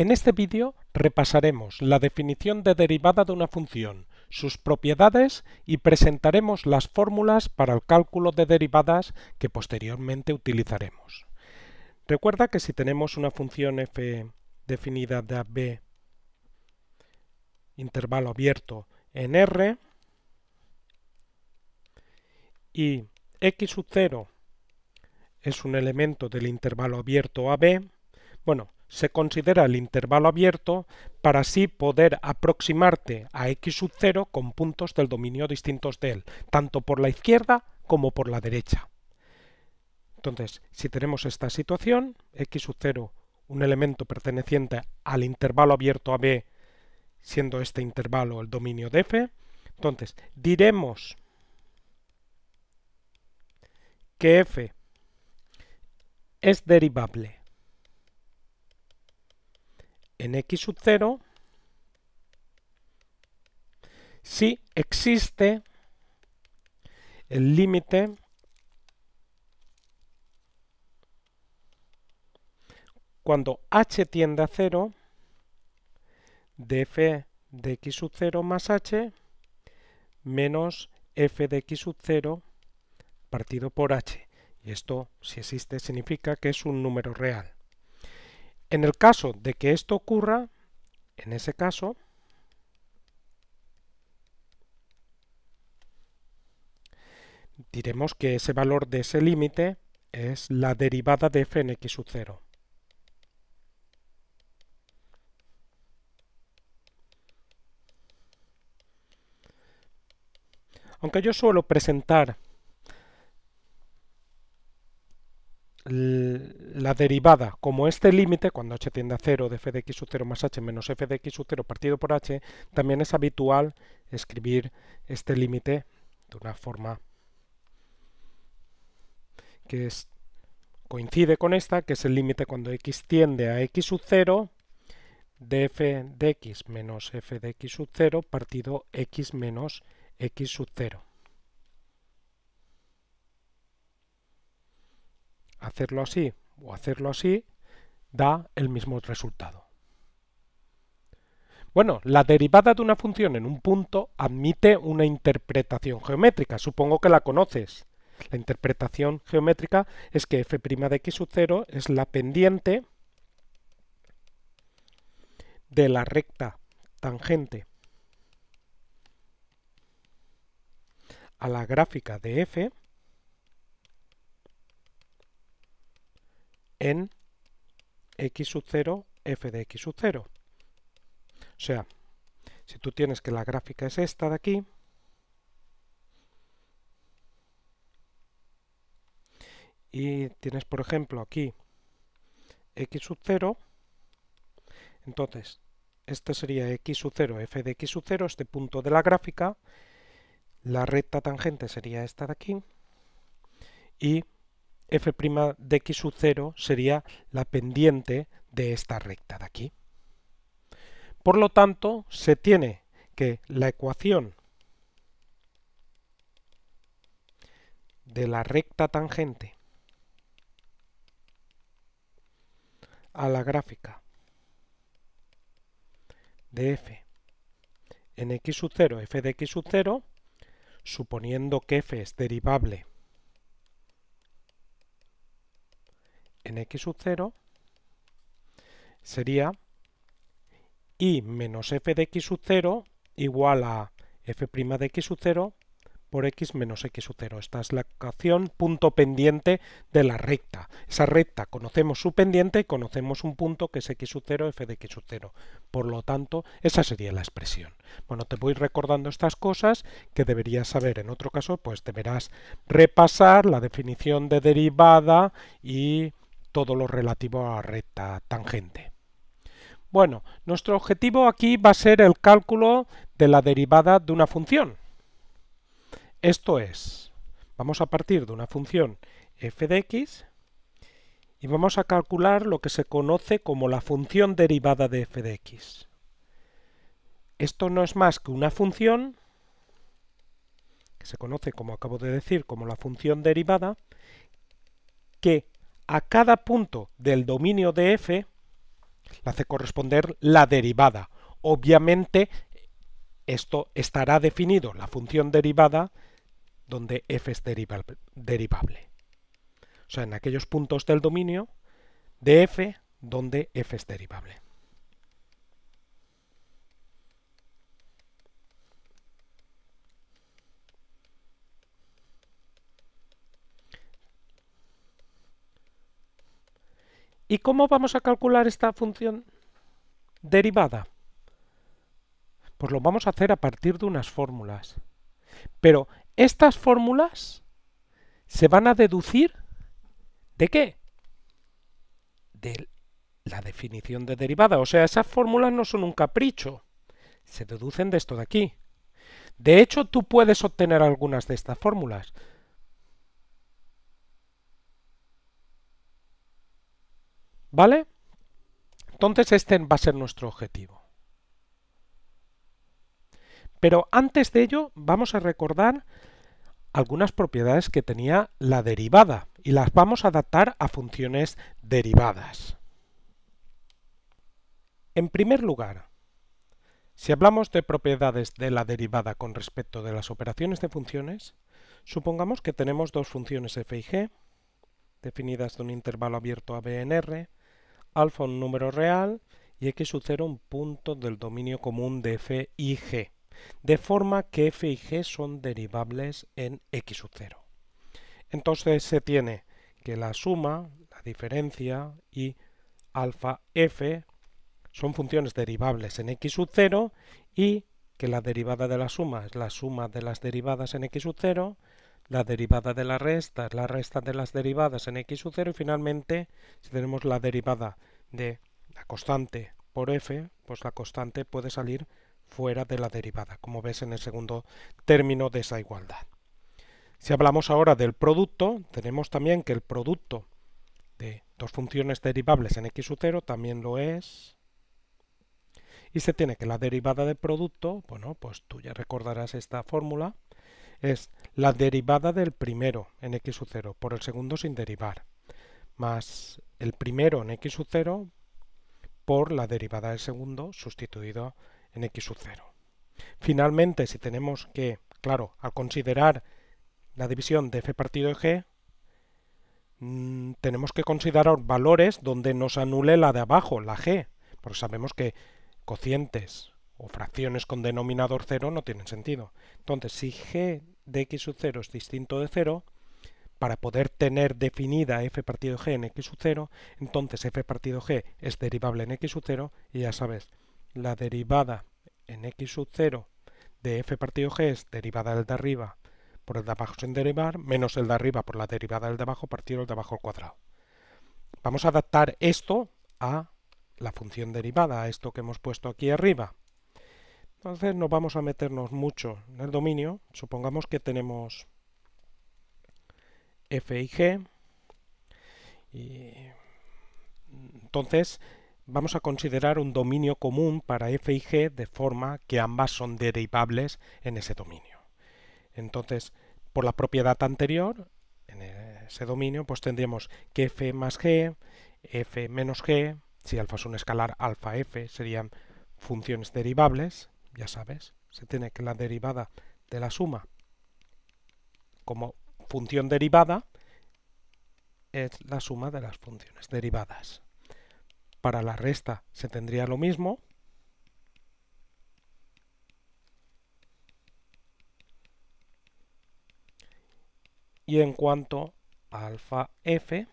En este vídeo repasaremos la definición de derivada de una función, sus propiedades y presentaremos las fórmulas para el cálculo de derivadas que posteriormente utilizaremos. Recuerda que si tenemos una función f definida de b intervalo abierto en R y x sub 0 es un elemento del intervalo abierto a b, bueno, se considera el intervalo abierto para así poder aproximarte a x sub 0 con puntos del dominio distintos de él, tanto por la izquierda como por la derecha. Entonces, si tenemos esta situación, x sub 0, un elemento perteneciente al intervalo abierto a b, siendo este intervalo el dominio de f, entonces diremos que f es derivable en x sub 0 si existe el límite cuando h tiende a 0 de f de x sub 0 más h menos f de x sub 0 partido por h. Y esto, si existe, significa que es un número real. En el caso de que esto ocurra, en ese caso, diremos que ese valor de ese límite es la derivada de f en x sub 0. Aunque yo suelo presentar la derivada como este límite, cuando h tiende a 0 de f de x sub 0 más h menos f de x sub 0 partido por h, también es habitual escribir este límite de una forma que coincide con esta, que es el límite cuando x tiende a x sub 0 de f de x menos f de x sub 0 partido x menos x sub 0. hacerlo así o hacerlo así, da el mismo resultado. Bueno, la derivada de una función en un punto admite una interpretación geométrica. Supongo que la conoces. La interpretación geométrica es que f' de x sub 0 es la pendiente de la recta tangente a la gráfica de f en x sub 0 f de x sub 0. O sea, si tú tienes que la gráfica es esta de aquí, y tienes por ejemplo aquí x sub 0, entonces este sería x sub 0, f de x sub 0, este punto de la gráfica, la recta tangente sería esta de aquí, y f' de x sub 0 sería la pendiente de esta recta de aquí. Por lo tanto, se tiene que la ecuación de la recta tangente a la gráfica de f en x sub 0, f de x sub 0, suponiendo que f es derivable en x sub 0 sería y menos f de x sub 0 igual a f' de x sub 0 por x menos x sub 0. Esta es la ecuación punto pendiente de la recta. Esa recta conocemos su pendiente y conocemos un punto que es x sub 0, f de x sub 0. Por lo tanto, esa sería la expresión. Bueno, te voy recordando estas cosas que deberías saber. En otro caso, pues deberás repasar la definición de derivada y todo lo relativo a recta tangente. Bueno, nuestro objetivo aquí va a ser el cálculo de la derivada de una función. Esto es, vamos a partir de una función f de x y vamos a calcular lo que se conoce como la función derivada de f de x. Esto no es más que una función que se conoce, como acabo de decir, como la función derivada, que a cada punto del dominio de f la hace corresponder la derivada. Obviamente esto estará definido, la función derivada, donde f es derivable. O sea, en aquellos puntos del dominio de f donde f es derivable. ¿Y cómo vamos a calcular esta función derivada? Pues lo vamos a hacer a partir de unas fórmulas. Pero estas fórmulas se van a deducir ¿de qué? De la definición de derivada. O sea, esas fórmulas no son un capricho. Se deducen de esto de aquí. De hecho, tú puedes obtener algunas de estas fórmulas. ¿Vale? Entonces este va a ser nuestro objetivo. Pero antes de ello vamos a recordar algunas propiedades que tenía la derivada y las vamos a adaptar a funciones derivadas. En primer lugar, si hablamos de propiedades de la derivada con respecto de las operaciones de funciones, supongamos que tenemos dos funciones f y g, definidas de un intervalo abierto a b en R, alfa un número real y x sub 0 un punto del dominio común de f y g, de forma que f y g son derivables en x sub 0. Entonces se tiene que la suma, la diferencia y alfa f son funciones derivables en x sub 0 y que la derivada de la suma es la suma de las derivadas en x sub 0 la derivada de la resta es la resta de las derivadas en x 0 y finalmente si tenemos la derivada de la constante por f, pues la constante puede salir fuera de la derivada, como ves en el segundo término de esa igualdad. Si hablamos ahora del producto, tenemos también que el producto de dos funciones derivables en x u 0 también lo es. Y se tiene que la derivada del producto, bueno, pues tú ya recordarás esta fórmula, es la derivada del primero en x sub 0 por el segundo sin derivar, más el primero en x sub 0 por la derivada del segundo sustituido en x sub 0. Finalmente, si tenemos que, claro, al considerar la división de f partido de g, mm, tenemos que considerar valores donde nos anule la de abajo, la g, porque sabemos que cocientes o fracciones con denominador cero no tienen sentido. Entonces, si g de x sub 0 es distinto de 0, para poder tener definida f partido g en x sub 0, entonces f partido g es derivable en x sub 0 y ya sabes, la derivada en x sub 0 de f partido g es derivada del de arriba por el de abajo sin derivar, menos el de arriba por la derivada del de abajo partido el de abajo al cuadrado. Vamos a adaptar esto a la función derivada, a esto que hemos puesto aquí arriba. Entonces no vamos a meternos mucho en el dominio. Supongamos que tenemos F y G. Mm, entonces vamos a considerar un dominio común para F y G de forma que ambas son derivables en ese dominio. Entonces, por la propiedad anterior, en ese dominio, pues tendríamos que F más G, F menos G, si alfa es un escalar, alfa F serían funciones derivables, ya sabes, se tiene que la derivada de la suma como función derivada es la suma de las funciones derivadas. Para la resta se tendría lo mismo. Y en cuanto a alfa f,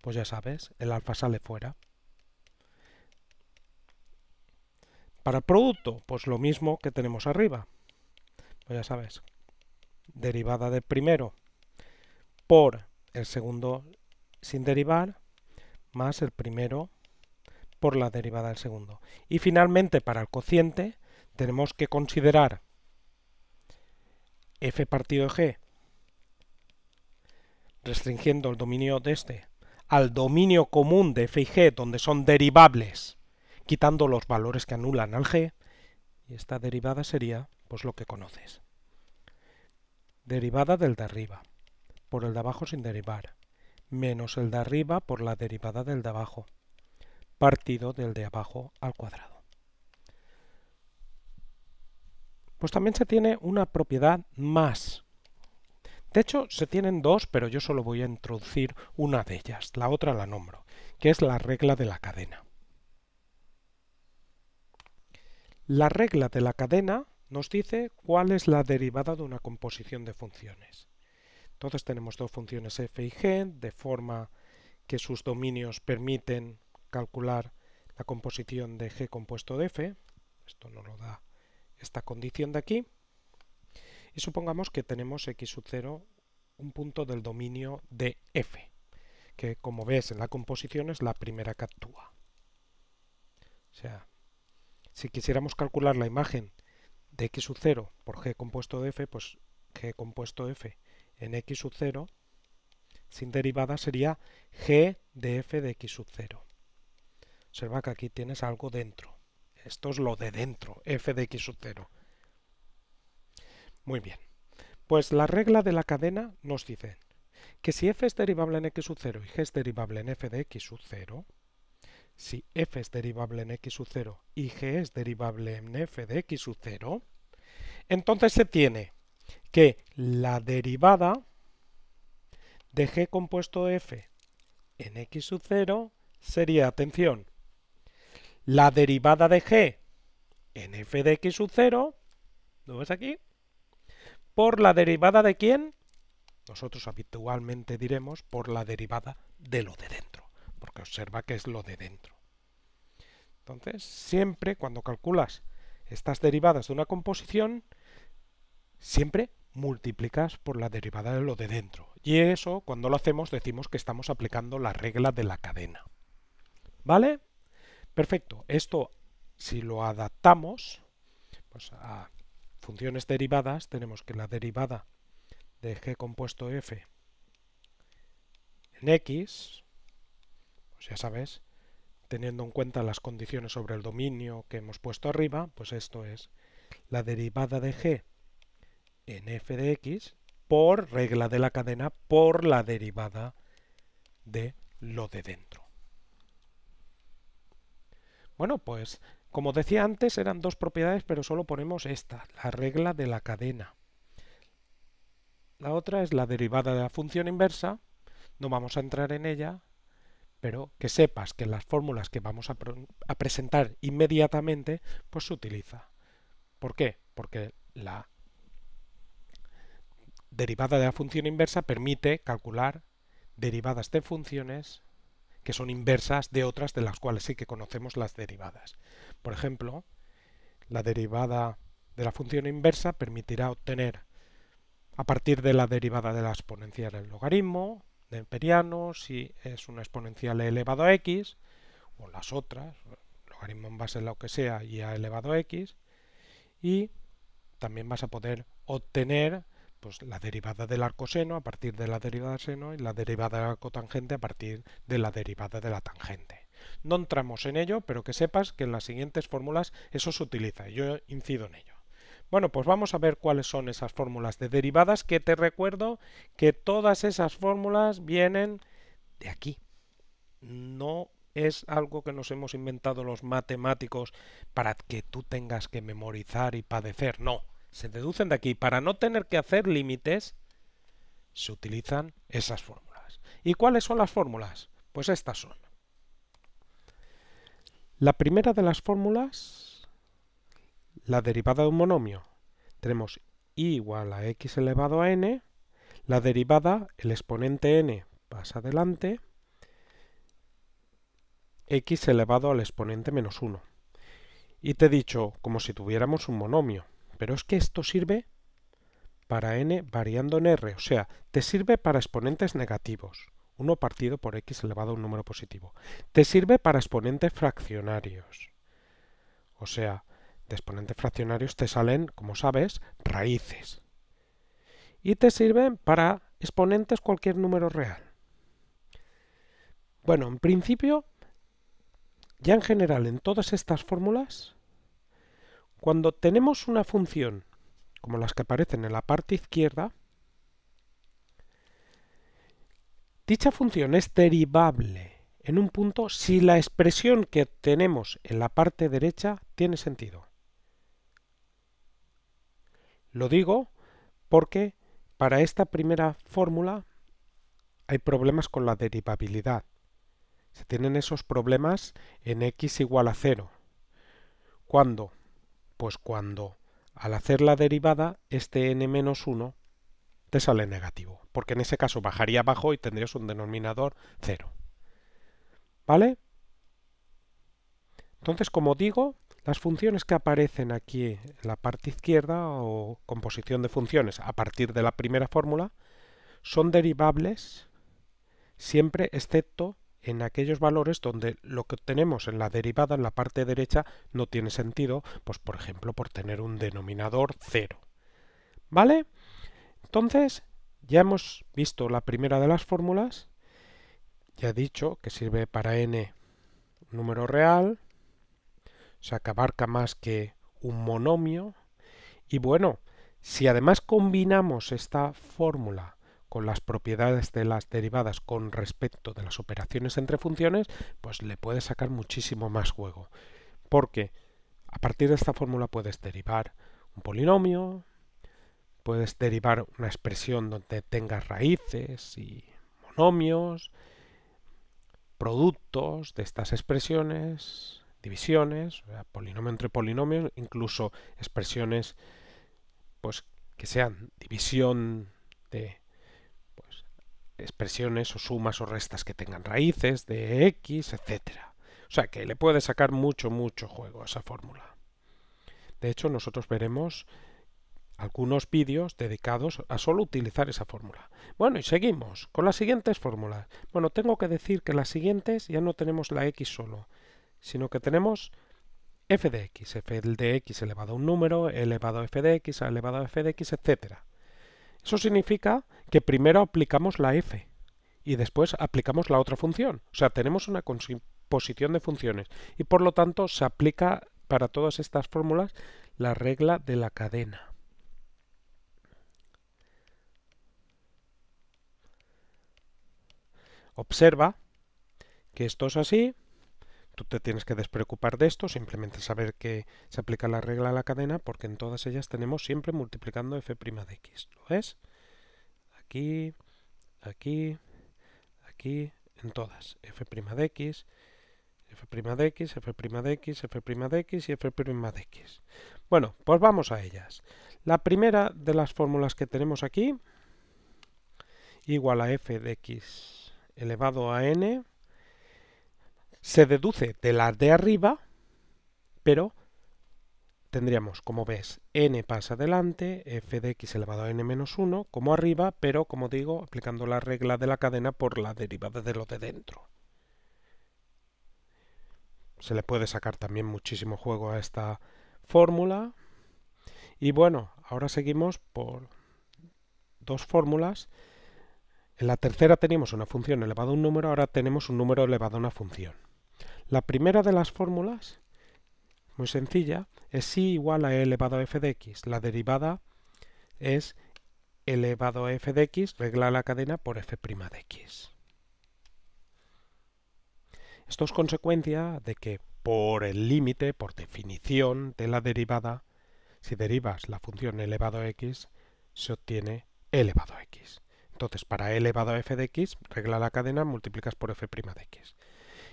pues ya sabes, el alfa sale fuera. Para producto, pues lo mismo que tenemos arriba. Pues ya sabes, derivada del primero por el segundo sin derivar, más el primero por la derivada del segundo. Y finalmente, para el cociente, tenemos que considerar f partido de g, restringiendo el dominio de este, al dominio común de f y g, donde son derivables quitando los valores que anulan al g, y esta derivada sería pues lo que conoces. Derivada del de arriba, por el de abajo sin derivar, menos el de arriba por la derivada del de abajo, partido del de abajo al cuadrado. Pues también se tiene una propiedad más. De hecho, se tienen dos, pero yo solo voy a introducir una de ellas, la otra la nombro, que es la regla de la cadena. La regla de la cadena nos dice cuál es la derivada de una composición de funciones. Entonces tenemos dos funciones f y g, de forma que sus dominios permiten calcular la composición de g compuesto de f. Esto no lo da esta condición de aquí. Y supongamos que tenemos x sub 0 un punto del dominio de f, que como ves en la composición es la primera que actúa. O sea, si quisiéramos calcular la imagen de x sub 0 por g compuesto de f, pues g compuesto f en x sub 0 sin derivada sería g de f de x sub 0. Observa que aquí tienes algo dentro. Esto es lo de dentro, f de x sub 0. Muy bien. Pues la regla de la cadena nos dice que si f es derivable en x sub 0 y g es derivable en f de x sub 0, si f es derivable en x sub 0 y g es derivable en f de x sub 0, entonces se tiene que la derivada de g compuesto f en x sub 0 sería, atención, la derivada de g en f de x sub 0, ¿lo ves aquí? Por la derivada de quién? Nosotros habitualmente diremos por la derivada de lo de dentro porque observa que es lo de dentro. Entonces, siempre cuando calculas estas derivadas de una composición, siempre multiplicas por la derivada de lo de dentro. Y eso, cuando lo hacemos, decimos que estamos aplicando la regla de la cadena. ¿Vale? Perfecto. Esto, si lo adaptamos pues, a funciones derivadas, tenemos que la derivada de g compuesto f en x ya sabes, teniendo en cuenta las condiciones sobre el dominio que hemos puesto arriba, pues esto es la derivada de g en f de x por regla de la cadena por la derivada de lo de dentro. Bueno, pues como decía antes, eran dos propiedades, pero solo ponemos esta, la regla de la cadena. La otra es la derivada de la función inversa, no vamos a entrar en ella, pero que sepas que las fórmulas que vamos a, presentar inmediatamente, pues se utiliza. ¿Por qué? Porque la derivada de la función inversa permite calcular derivadas de funciones que son inversas de otras de las cuales sí que conocemos las derivadas. Por ejemplo, la derivada de la función inversa permitirá obtener a partir de la derivada de la exponencial del logaritmo, de Emperiano, si es una exponencial e elevado a x, o las otras, logaritmo en base a lo que sea y a elevado a x, y también vas a poder obtener pues, la derivada del arco a partir de la derivada del seno y la derivada del arco tangente a partir de la derivada de la tangente. No entramos en ello, pero que sepas que en las siguientes fórmulas eso se utiliza, yo incido en ello. Bueno, pues vamos a ver cuáles son esas fórmulas de derivadas, que te recuerdo que todas esas fórmulas vienen de aquí. No es algo que nos hemos inventado los matemáticos para que tú tengas que memorizar y padecer. No, se deducen de aquí. Para no tener que hacer límites, se utilizan esas fórmulas. ¿Y cuáles son las fórmulas? Pues estas son. La primera de las fórmulas la derivada de un monomio. Tenemos y igual a x elevado a n, la derivada, el exponente n pasa adelante, x elevado al exponente menos 1. Y te he dicho, como si tuviéramos un monomio, pero es que esto sirve para n variando en r, o sea, te sirve para exponentes negativos, 1 partido por x elevado a un número positivo. Te sirve para exponentes fraccionarios, o sea, de exponentes fraccionarios te salen, como sabes, raíces. Y te sirven para exponentes cualquier número real. Bueno, en principio, ya en general en todas estas fórmulas, cuando tenemos una función, como las que aparecen en la parte izquierda, dicha función es derivable en un punto si la expresión que tenemos en la parte derecha tiene sentido. Lo digo porque para esta primera fórmula hay problemas con la derivabilidad. Se tienen esos problemas en x igual a 0. ¿Cuándo? Pues cuando al hacer la derivada este n-1 te sale negativo, porque en ese caso bajaría abajo y tendrías un denominador 0. ¿Vale? Entonces, como digo, las funciones que aparecen aquí en la parte izquierda o composición de funciones a partir de la primera fórmula son derivables siempre excepto en aquellos valores donde lo que obtenemos en la derivada en la parte derecha no tiene sentido, pues por ejemplo por tener un denominador cero. ¿Vale? Entonces ya hemos visto la primera de las fórmulas, ya he dicho que sirve para n número real, o sea que abarca más que un monomio. Y bueno, si además combinamos esta fórmula con las propiedades de las derivadas con respecto de las operaciones entre funciones, pues le puedes sacar muchísimo más juego. Porque a partir de esta fórmula puedes derivar un polinomio, puedes derivar una expresión donde tengas raíces y monomios, productos de estas expresiones, divisiones, polinomio entre polinomios, incluso expresiones pues, que sean división de pues, expresiones o sumas o restas que tengan raíces de x, etcétera. O sea que le puede sacar mucho, mucho juego a esa fórmula. De hecho, nosotros veremos algunos vídeos dedicados a solo utilizar esa fórmula. Bueno, y seguimos con las siguientes fórmulas. Bueno, tengo que decir que las siguientes ya no tenemos la x solo, sino que tenemos f de x, f de x elevado a un número, elevado a f de x, elevado a f de x, etc. Eso significa que primero aplicamos la f y después aplicamos la otra función. O sea, tenemos una composición de funciones y por lo tanto se aplica para todas estas fórmulas la regla de la cadena. Observa que esto es así Tú te tienes que despreocupar de esto, simplemente saber que se aplica la regla a la cadena, porque en todas ellas tenemos siempre multiplicando f' de x. ¿Lo es Aquí, aquí, aquí, en todas. f' de x, f' de x, f' de x, f' de x y f' de x. Bueno, pues vamos a ellas. La primera de las fórmulas que tenemos aquí, igual a f de x elevado a n, se deduce de la de arriba, pero tendríamos, como ves, n pasa adelante, f de x elevado a n menos 1, como arriba, pero, como digo, aplicando la regla de la cadena por la derivada de lo de dentro. Se le puede sacar también muchísimo juego a esta fórmula. Y bueno, ahora seguimos por dos fórmulas. En la tercera teníamos una función elevada a un número, ahora tenemos un número elevado a una función. La primera de las fórmulas, muy sencilla, es si igual a e elevado a f de x. La derivada es elevado a f de x, regla la cadena por f' de x. Esto es consecuencia de que por el límite, por definición de la derivada, si derivas la función elevado a x, se obtiene elevado a x. Entonces, para e elevado a f de x, regla la cadena, multiplicas por f' de x.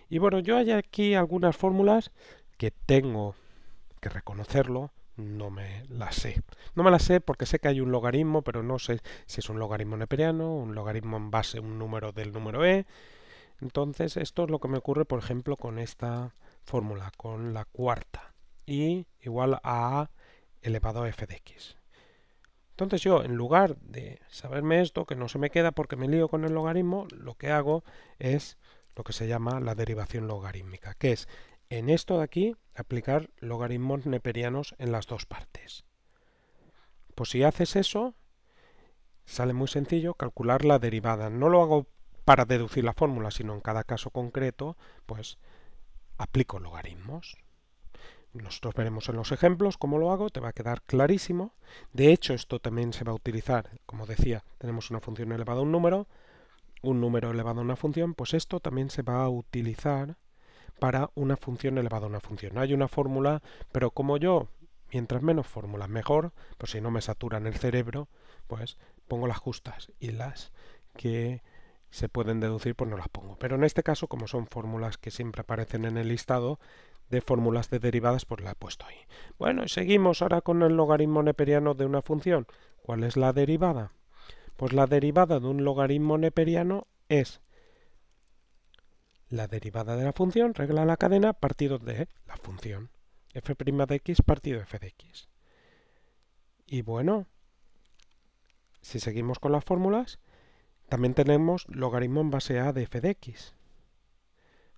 Y bueno, yo hay aquí algunas fórmulas que tengo que reconocerlo, no me las sé. No me las sé porque sé que hay un logaritmo, pero no sé si es un logaritmo neperiano, un logaritmo en base a un número del número e. Entonces, esto es lo que me ocurre, por ejemplo, con esta fórmula, con la cuarta. Y igual a elevado a f de x. Entonces yo, en lugar de saberme esto, que no se me queda porque me lío con el logaritmo, lo que hago es lo que se llama la derivación logarítmica, que es en esto de aquí aplicar logaritmos neperianos en las dos partes. Pues si haces eso, sale muy sencillo calcular la derivada. No lo hago para deducir la fórmula, sino en cada caso concreto, pues aplico logaritmos. Nosotros veremos en los ejemplos cómo lo hago, te va a quedar clarísimo. De hecho, esto también se va a utilizar, como decía, tenemos una función elevada a un número, un número elevado a una función, pues esto también se va a utilizar para una función elevada a una función. Hay una fórmula, pero como yo, mientras menos fórmulas mejor, pues si no me saturan el cerebro, pues pongo las justas y las que se pueden deducir, pues no las pongo. Pero en este caso, como son fórmulas que siempre aparecen en el listado de fórmulas de derivadas, pues la he puesto ahí. Bueno, y seguimos ahora con el logaritmo neperiano de una función. ¿Cuál es la derivada? Pues la derivada de un logaritmo neperiano es la derivada de la función, regla de la cadena, partido de la función. f' de x partido de f de x. Y bueno, si seguimos con las fórmulas, también tenemos logaritmo en base a de f de x.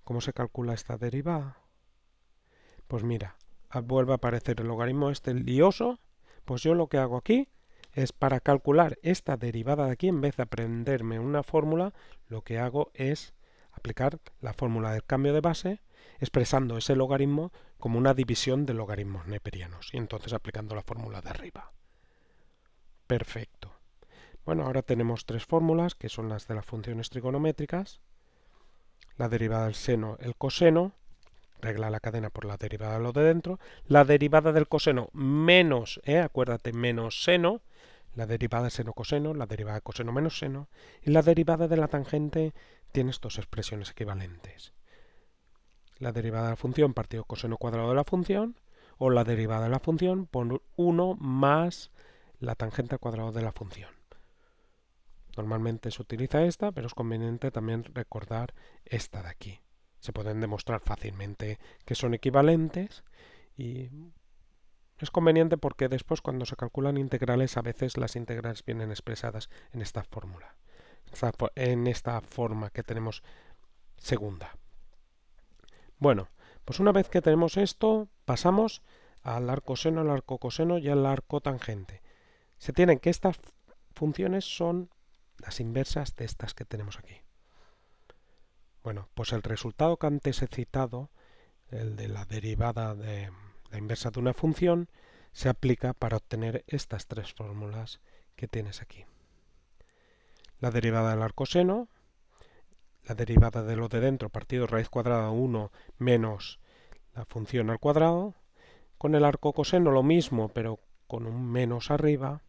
¿Cómo se calcula esta derivada? Pues mira, vuelve a aparecer el logaritmo este lioso, pues yo lo que hago aquí es para calcular esta derivada de aquí, en vez de aprenderme una fórmula, lo que hago es aplicar la fórmula del cambio de base, expresando ese logaritmo como una división de logaritmos neperianos, y entonces aplicando la fórmula de arriba. Perfecto. Bueno, ahora tenemos tres fórmulas, que son las de las funciones trigonométricas, la derivada del seno, el coseno, regla la cadena por la derivada de lo de dentro, la derivada del coseno menos, eh, acuérdate, menos seno, la derivada de seno-coseno, la derivada de coseno menos seno, y la derivada de la tangente tiene dos expresiones equivalentes. La derivada de la función partido coseno cuadrado de la función, o la derivada de la función por 1 más la tangente al cuadrado de la función. Normalmente se utiliza esta, pero es conveniente también recordar esta de aquí. Se pueden demostrar fácilmente que son equivalentes y es conveniente porque después cuando se calculan integrales a veces las integrales vienen expresadas en esta fórmula, en esta forma que tenemos segunda. Bueno, pues una vez que tenemos esto, pasamos al arcoseno al arco coseno y al arco tangente. Se tienen que estas funciones son las inversas de estas que tenemos aquí. Bueno, pues el resultado que antes he citado, el de la derivada de la inversa de una función se aplica para obtener estas tres fórmulas que tienes aquí. La derivada del arcoseno, la derivada de lo de dentro partido raíz cuadrada 1 menos la función al cuadrado, con el arco coseno lo mismo pero con un menos arriba,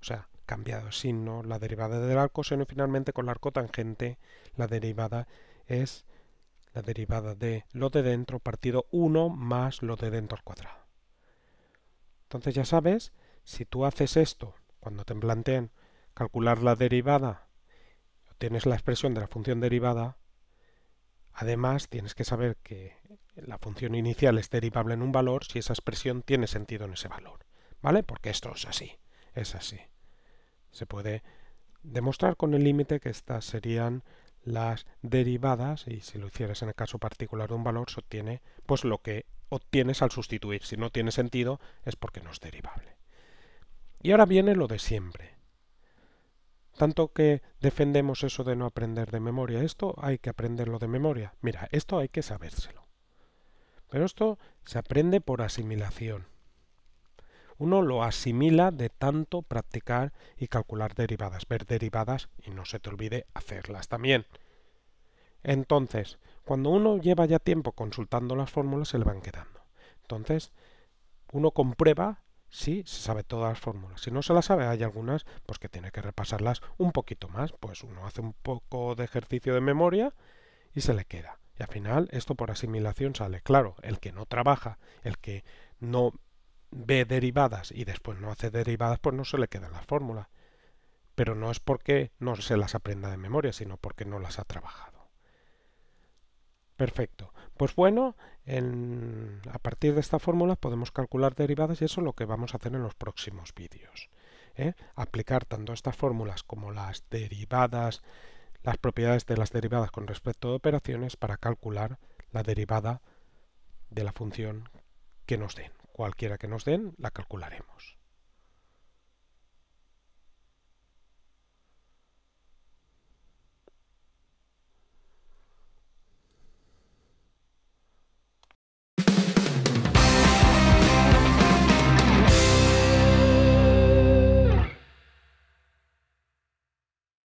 o sea, cambiado de signo, la derivada del arco seno y finalmente con el arco tangente la derivada es la derivada de lo de dentro partido 1 más lo de dentro al cuadrado. Entonces ya sabes, si tú haces esto, cuando te plantean calcular la derivada, tienes la expresión de la función derivada, además tienes que saber que la función inicial es derivable en un valor si esa expresión tiene sentido en ese valor, ¿vale? Porque esto es así, es así. Se puede demostrar con el límite que estas serían las derivadas y si lo hicieras en el caso particular de un valor se obtiene pues lo que obtienes al sustituir. Si no tiene sentido es porque no es derivable. Y ahora viene lo de siempre. Tanto que defendemos eso de no aprender de memoria, esto hay que aprenderlo de memoria. Mira, esto hay que sabérselo. Pero esto se aprende por asimilación uno lo asimila de tanto practicar y calcular derivadas, ver derivadas y no se te olvide hacerlas también. Entonces, cuando uno lleva ya tiempo consultando las fórmulas, se le van quedando. Entonces, uno comprueba si se sabe todas las fórmulas. Si no se las sabe, hay algunas pues que tiene que repasarlas un poquito más. Pues uno hace un poco de ejercicio de memoria y se le queda. Y al final, esto por asimilación sale. Claro, el que no trabaja, el que no ve derivadas y después no hace derivadas, pues no se le queda la fórmula Pero no es porque no se las aprenda de memoria, sino porque no las ha trabajado. Perfecto. Pues bueno, a partir de esta fórmula podemos calcular derivadas y eso es lo que vamos a hacer en los próximos vídeos. ¿eh? Aplicar tanto estas fórmulas como las derivadas, las propiedades de las derivadas con respecto a operaciones para calcular la derivada de la función que nos den cualquiera que nos den, la calcularemos.